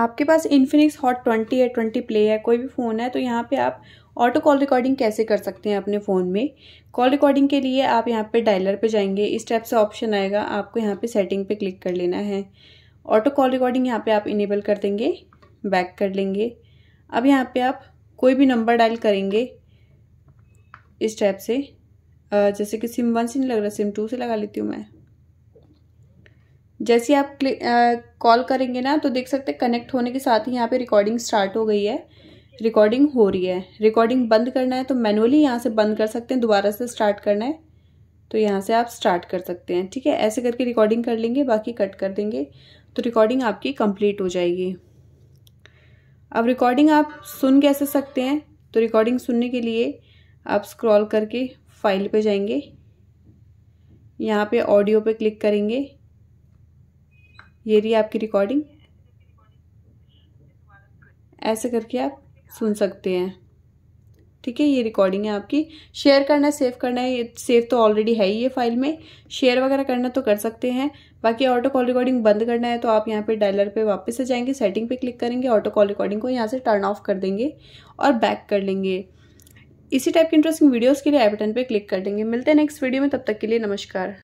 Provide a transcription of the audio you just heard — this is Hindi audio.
आपके पास इन्फिनिक्स हॉट ट्वेंटी है ट्वेंटी प्ले है कोई भी फ़ोन है तो यहाँ पे आप ऑटो कॉल रिकॉर्डिंग कैसे कर सकते हैं अपने फ़ोन में कॉल रिकॉर्डिंग के लिए आप यहाँ पे डायलर पे जाएंगे इस टाइप से ऑप्शन आएगा आपको यहाँ पे सेटिंग पे क्लिक कर लेना है ऑटो कॉल रिकॉर्डिंग यहाँ पर आप इनेबल कर देंगे बैक कर लेंगे अब यहाँ पर आप कोई भी नंबर डायल करेंगे इस टाइप से जैसे कि सिम वन से नहीं लग रहा सिम टू से लगा लेती हूँ मैं जैसे आप कॉल करेंगे ना तो देख सकते हैं कनेक्ट होने के साथ ही यहाँ पे रिकॉर्डिंग स्टार्ट हो गई है रिकॉर्डिंग हो रही है रिकॉर्डिंग बंद करना है तो मैनुअली यहाँ से बंद कर सकते हैं दोबारा से स्टार्ट करना है तो यहाँ से आप स्टार्ट कर सकते हैं ठीक है ऐसे करके रिकॉर्डिंग कर लेंगे बाकी कट कर देंगे तो रिकॉर्डिंग आपकी कंप्लीट हो जाएगी अब रिकॉर्डिंग आप सुन कैसे सकते हैं तो रिकॉर्डिंग सुनने के लिए आप स्क्रॉल करके फाइल पे जाएंगे यहाँ पे ऑडियो पे क्लिक करेंगे ये रही आपकी रिकॉर्डिंग ऐसे करके आप सुन सकते हैं ठीक है ये रिकॉर्डिंग है आपकी शेयर करना है सेव करना है सेव तो ऑलरेडी है ही ये फाइल में शेयर वगैरह करना तो कर सकते हैं बाकी ऑटो कॉल रिकॉर्डिंग बंद करना है तो आप यहाँ पे डायलर पे वापस से जाएंगे सेटिंग पे क्लिक करेंगे ऑटो कॉल रिकॉर्डिंग को यहाँ से टर्न ऑफ कर देंगे और बैक कर लेंगे इसी टाइप की इंटरेस्टिंग वीडियोज़ के लिए आई बटन पर क्लिक कर देंगे मिलते हैं नेक्स्ट वीडियो में तब तक के लिए नमस्कार